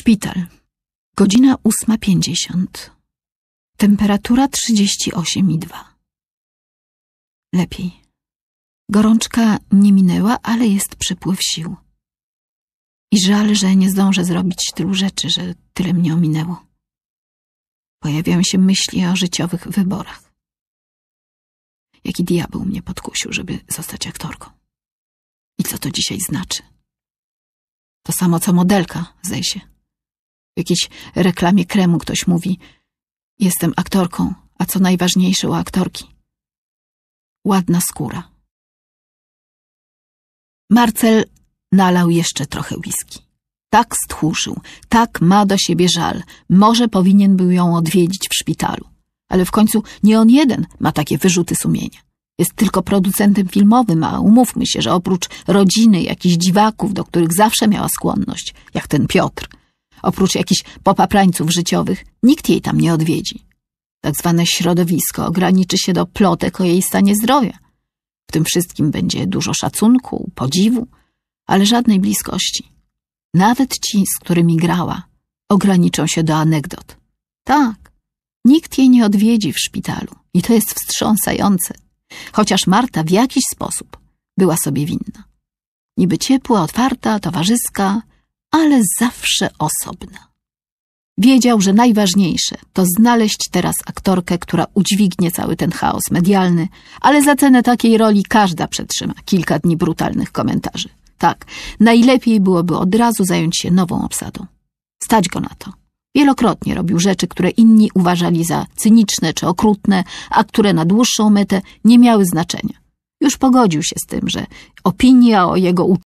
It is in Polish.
Szpital. Godzina 8.50. Temperatura 38,2. Lepiej. Gorączka nie minęła, ale jest przypływ sił. I żal, że nie zdążę zrobić tylu rzeczy, że tyle mnie ominęło. Pojawiają się myśli o życiowych wyborach. Jaki diabeł mnie podkusił, żeby zostać aktorką. I co to dzisiaj znaczy? To samo co modelka, zejście. się. W jakiejś reklamie kremu ktoś mówi: Jestem aktorką, a co najważniejsze u aktorki? Ładna skóra. Marcel nalał jeszcze trochę whisky. Tak stchórzył, tak ma do siebie żal. Może powinien był ją odwiedzić w szpitalu. Ale w końcu nie on jeden ma takie wyrzuty sumienia. Jest tylko producentem filmowym, a umówmy się, że oprócz rodziny, jakichś dziwaków, do których zawsze miała skłonność, jak ten Piotr, oprócz jakichś popaprańców życiowych, nikt jej tam nie odwiedzi. Tak zwane środowisko ograniczy się do plotek o jej stanie zdrowia. W tym wszystkim będzie dużo szacunku, podziwu, ale żadnej bliskości. Nawet ci, z którymi grała, ograniczą się do anegdot. Tak, nikt jej nie odwiedzi w szpitalu i to jest wstrząsające, chociaż Marta w jakiś sposób była sobie winna. Niby ciepła, otwarta, towarzyska, ale zawsze osobna. Wiedział, że najważniejsze to znaleźć teraz aktorkę, która udźwignie cały ten chaos medialny, ale za cenę takiej roli każda przetrzyma kilka dni brutalnych komentarzy. Tak, najlepiej byłoby od razu zająć się nową obsadą. Stać go na to. Wielokrotnie robił rzeczy, które inni uważali za cyniczne czy okrutne, a które na dłuższą metę nie miały znaczenia. Już pogodził się z tym, że opinia o jego